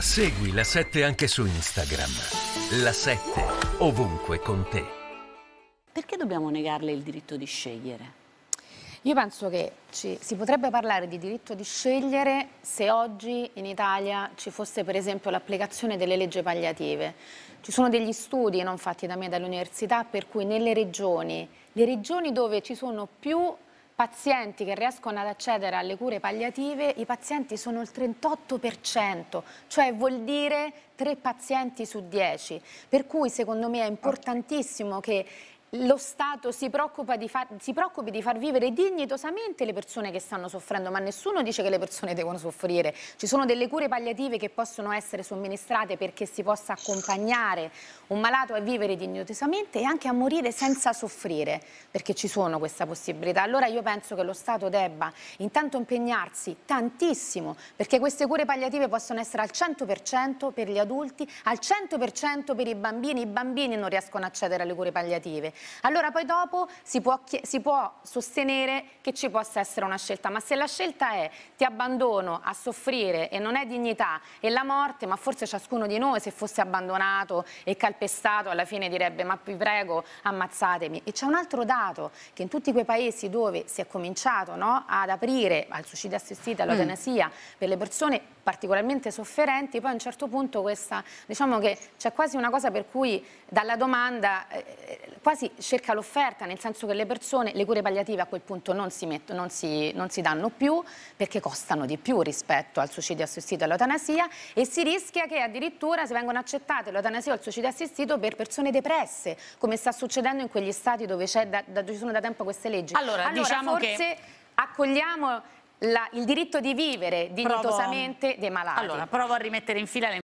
Segui la 7 anche su Instagram. La 7 ovunque con te. Perché dobbiamo negarle il diritto di scegliere? Io penso che ci, si potrebbe parlare di diritto di scegliere se oggi in Italia ci fosse per esempio l'applicazione delle leggi palliative. Ci sono degli studi non fatti da me dall'università per cui nelle regioni, le regioni dove ci sono più pazienti che riescono ad accedere alle cure palliative, i pazienti sono il 38%, cioè vuol dire 3 pazienti su 10. Per cui secondo me è importantissimo che lo Stato si, di far, si, preoccupi di far vivere dignitosamente le persone che stanno soffrendo, ma nessuno dice che le persone devono soffrire. Ci sono delle cure palliative che possono essere somministrate perché si possa accompagnare un malato a vivere dignitosamente e anche a morire senza soffrire, perché ci sono questa possibilità. Allora io penso che lo Stato debba intanto impegnarsi tantissimo, perché queste cure palliative possono essere al 100% per gli adulti, al 100% per i bambini. I bambini non riescono ad accedere alle cure palliative. Allora poi dopo si può, si può sostenere che ci possa essere una scelta, ma se la scelta è ti abbandono a soffrire e non è dignità e la morte, ma forse ciascuno di noi se fosse abbandonato e calpestato alla fine direbbe ma vi prego ammazzatemi. E c'è un altro dato che in tutti quei paesi dove si è cominciato no, ad aprire al suicidio assistito, all'eutanasia mm. per le persone particolarmente sofferenti, poi a un certo punto questa, diciamo che c'è quasi una cosa per cui dalla domanda eh, eh quasi cerca l'offerta, nel senso che le persone, le cure palliative a quel punto non si, metto, non si, non si danno più perché costano di più rispetto al suicidio assistito e all'eutanasia e si rischia che addirittura se vengono accettate l'eutanasia o il suicidio assistito per persone depresse, come sta succedendo in quegli stati dove, da, da, dove sono da tempo queste leggi. Allora, allora diciamo forse che... accogliamo la, il diritto di vivere dignitosamente provo... dei malati. Allora, provo a rimettere in fila le